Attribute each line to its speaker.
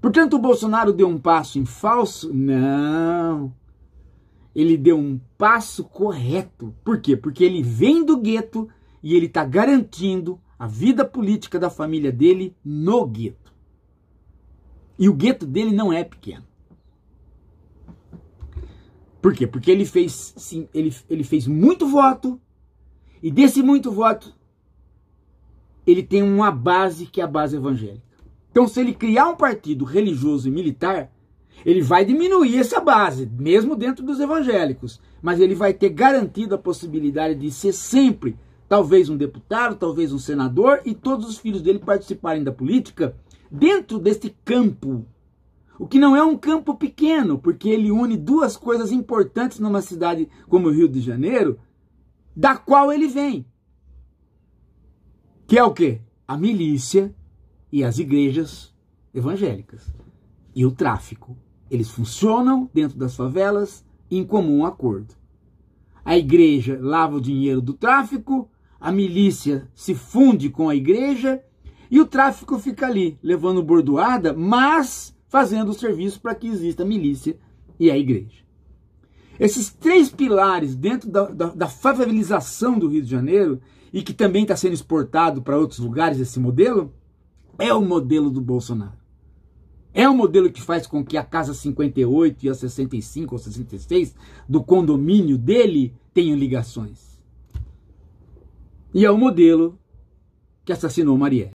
Speaker 1: Portanto, o Bolsonaro deu um passo em falso? Não. Ele deu um passo correto. Por quê? Porque ele vem do gueto e ele está garantindo a vida política da família dele no gueto. E o gueto dele não é pequeno. Por quê? Porque ele fez, sim, ele, ele fez muito voto, e desse muito voto, ele tem uma base que é a base evangélica. Então, se ele criar um partido religioso e militar, ele vai diminuir essa base, mesmo dentro dos evangélicos, mas ele vai ter garantido a possibilidade de ser sempre, talvez um deputado, talvez um senador, e todos os filhos dele participarem da política dentro deste campo. O que não é um campo pequeno, porque ele une duas coisas importantes numa cidade como o Rio de Janeiro, da qual ele vem. Que é o quê? A milícia e as igrejas evangélicas. E o tráfico. Eles funcionam dentro das favelas em comum acordo. A igreja lava o dinheiro do tráfico, a milícia se funde com a igreja e o tráfico fica ali, levando bordoada, mas fazendo o serviço para que exista a milícia e a igreja. Esses três pilares dentro da, da, da favelização do Rio de Janeiro, e que também está sendo exportado para outros lugares esse modelo, é o modelo do Bolsonaro. É o modelo que faz com que a casa 58 e a 65 ou 66 do condomínio dele tenham ligações. E é o modelo que assassinou Marielle.